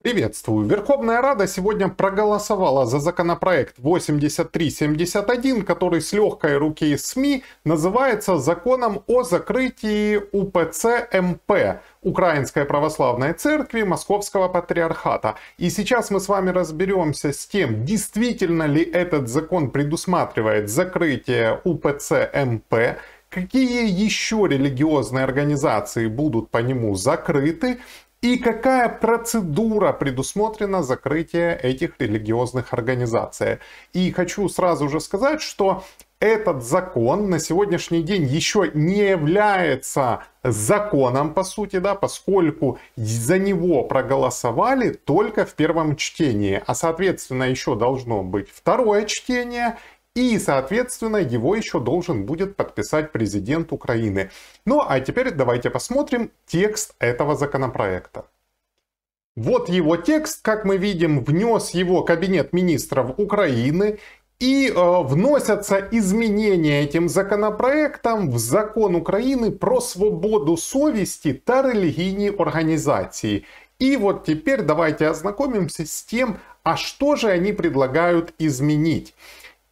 Приветствую. Верховная Рада сегодня проголосовала за законопроект 8371, который с легкой руки СМИ называется «Законом о закрытии УПЦ МП» Украинской Православной Церкви Московского Патриархата. И сейчас мы с вами разберемся с тем, действительно ли этот закон предусматривает закрытие УПЦ МП, какие еще религиозные организации будут по нему закрыты и какая процедура предусмотрена закрытие этих религиозных организаций. И хочу сразу же сказать, что этот закон на сегодняшний день еще не является законом, по сути, да, поскольку за него проголосовали только в первом чтении, а, соответственно, еще должно быть второе чтение, и, соответственно, его еще должен будет подписать президент Украины. Ну а теперь давайте посмотрим текст этого законопроекта. Вот его текст, как мы видим, внес его кабинет министров Украины. И э, вносятся изменения этим законопроектом в закон Украины про свободу совести, та релігійні організації. И вот теперь давайте ознакомимся с тем, а что же они предлагают изменить.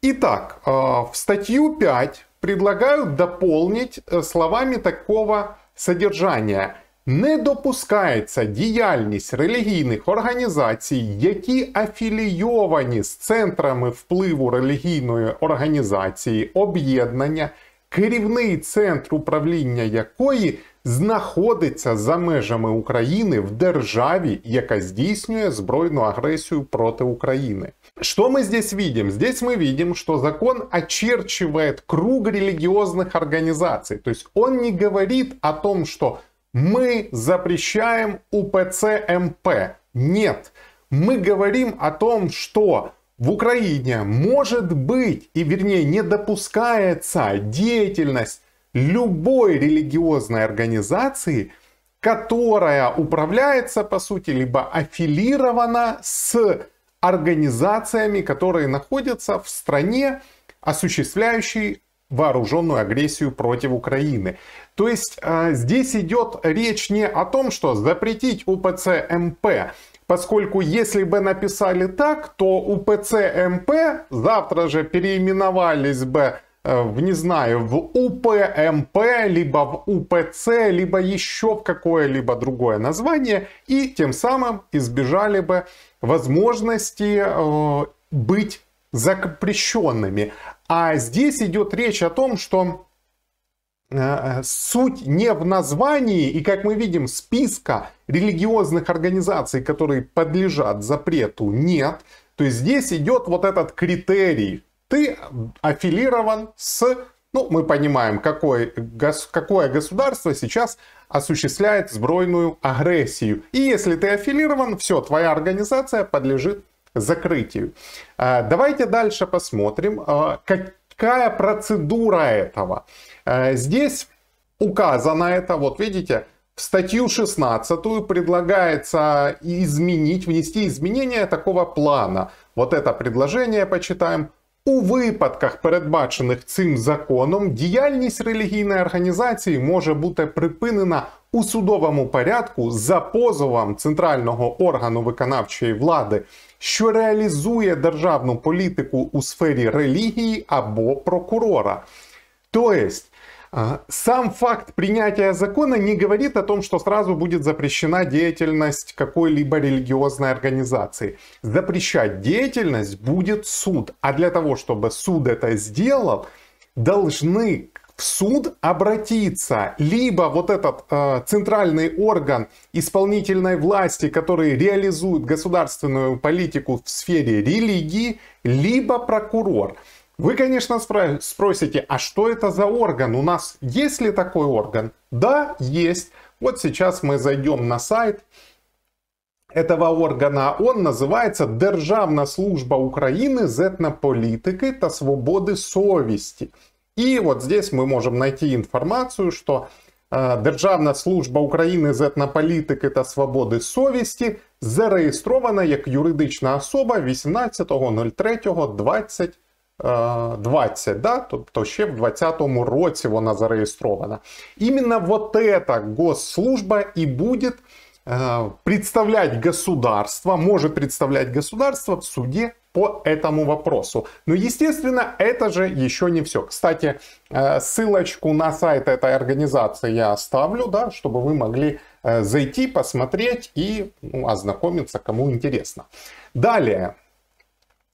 Итак, э, в статью 5 предлагают дополнить э, словами такого содержания. Не допускається діяльність релігійних організацій, які афілійовані з центрами впливу релігійної організації, об'єднання Керівний центр управління якої знаходиться за межами України в державі, яка здійснює збройную агрессию проти України. Что мы здесь видим? Здесь мы видим, что закон очерчивает круг религиозных организаций. То есть он не говорит о том, что мы запрещаем УПЦМП. МП. Нет. Мы говорим о том, что в Украине может быть, и вернее не допускается деятельность любой религиозной организации, которая управляется, по сути, либо аффилирована с организациями, которые находятся в стране, осуществляющей вооруженную агрессию против Украины. То есть э, здесь идет речь не о том, что запретить УПЦ МП, Поскольку если бы написали так, то УПЦ МП завтра же переименовались бы э, в, не знаю, в УПМП, либо в УПЦ, либо еще в какое-либо другое название, и тем самым избежали бы возможности э, быть запрещенными. А здесь идет речь о том, что Э, э, суть не в названии и, как мы видим, списка религиозных организаций, которые подлежат запрету, нет. То есть здесь идет вот этот критерий. Ты аффилирован с, ну, мы понимаем, какой, гос, какое государство сейчас осуществляет сбройную агрессию. И если ты аффилирован, все, твоя организация подлежит закрытию. Э, давайте дальше посмотрим, как, какая процедура этого. Э, здесь указано это, вот видите, в статью 16 предлагается изменить, внести изменения такого плана. Вот это предложение почитаем. У випадках, передбачених цим законом, діяльність релігійної організації може бути припинена у судовому порядку за позовом центрального органу виконавчої влади що реалізує державну політику у сфері релігії або прокурора. Тобто, а, Сам факт принятия закона не говорит о том, что сразу будет запрещена деятельность какой-либо религиозной организации. Запрещать деятельность будет суд. А для того, чтобы суд это сделал, должны в суд обратиться либо вот этот э, центральный орган исполнительной власти, который реализует государственную политику в сфере религии, либо прокурор. Вы, конечно, спросите, а что это за орган? У нас есть ли такой орган? Да, есть. Вот сейчас мы зайдем на сайт этого органа. Он называется Державна служба України з етнополітики та свободи совісті. И вот здесь мы можем найти информацию, що э, Державна служба України з етнополітики та свободи совісті зареєстрована як юридична особа 18.03.2020, э, да? тобто ще в 2020 році вона зареєстрована. Іменно вот эта госслужба і буде э, представлять государство, може представлять государство в суді по этому вопросу. Но, ну, естественно, это же еще не все. Кстати, э, ссылочку на сайт этой организации я оставлю, да, чтобы вы могли э, зайти, посмотреть и ну, ознакомиться, кому интересно. Далее.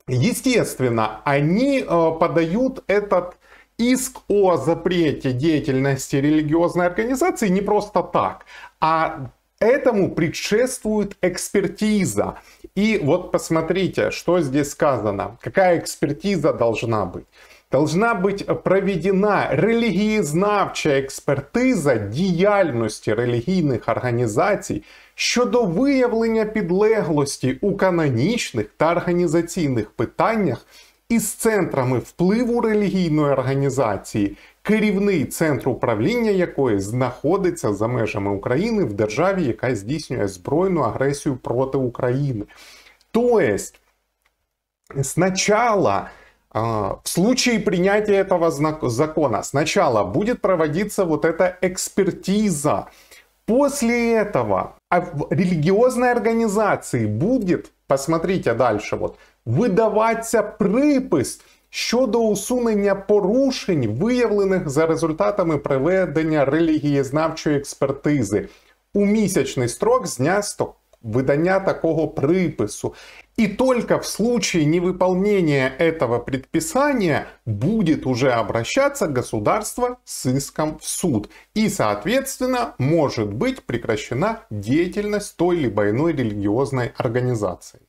Естественно, они э, подают этот иск о запрете деятельности религиозной организации не просто так, а этому предшествует экспертиза. И вот посмотрите, что здесь сказано, какая экспертиза должна быть. Должна быть проведена релігієзнавча експертиза діяльності релігійних організацій щодо виявлення підлеглості у канонічних та організаційних питаннях із центрами впливу релігійної організації керівний центр управління якої знаходиться за межами України в державі, яка здійснює збройну агресію проти України. Тобто, сначала в случае принятия этого закона сначала будет проводиться вот эта экспертиза. После этого а религиозной организации будет, посмотрите дальше, вот, выдаваться припись щодо усунення порушень, виявлених за результатами приведення релігієзнавчої експертизи у місячний строк з видання такого припису. И только в случае невыполнения этого предписания будет уже обращаться государство с иском в суд. И, соответственно, может быть прекращена деятельность той либо иной религиозной организации.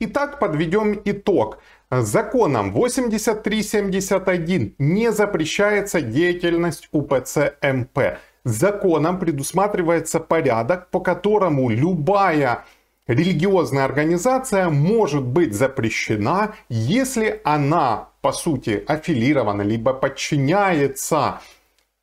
Итак, подведем итог. Законом 8371 не запрещается деятельность УПЦ МП. Законом предусматривается порядок, по которому любая религиозная организация может быть запрещена, если она, по сути, аффилирована, либо подчиняется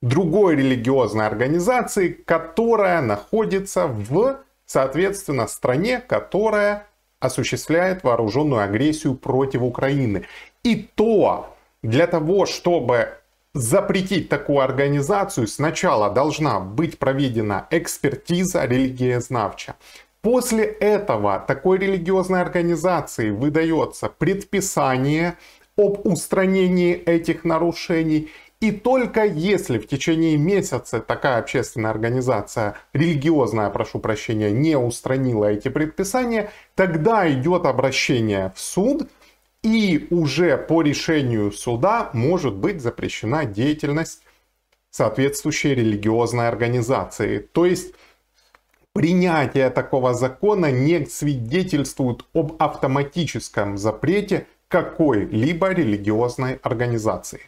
другой религиозной организации, которая находится в, соответственно, стране, которая осуществляет вооруженную агрессию против Украины. И то для того, чтобы запретить такую организацию, сначала должна быть проведена экспертиза религиознавча. После этого такой религиозной организации выдается предписание об устранении этих нарушений и только если в течение месяца такая общественная организация, религиозная, прошу прощения, не устранила эти предписания, тогда идет обращение в суд, и уже по решению суда может быть запрещена деятельность соответствующей религиозной организации. То есть принятие такого закона не свидетельствует об автоматическом запрете какой-либо религиозной организации.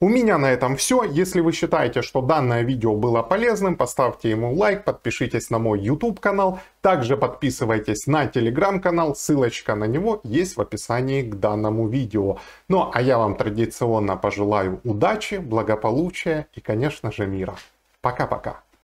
У меня на этом все. Если вы считаете, что данное видео было полезным, поставьте ему лайк, подпишитесь на мой YouTube канал. Также подписывайтесь на Telegram канал, ссылочка на него есть в описании к данному видео. Ну а я вам традиционно пожелаю удачи, благополучия и конечно же мира. Пока-пока.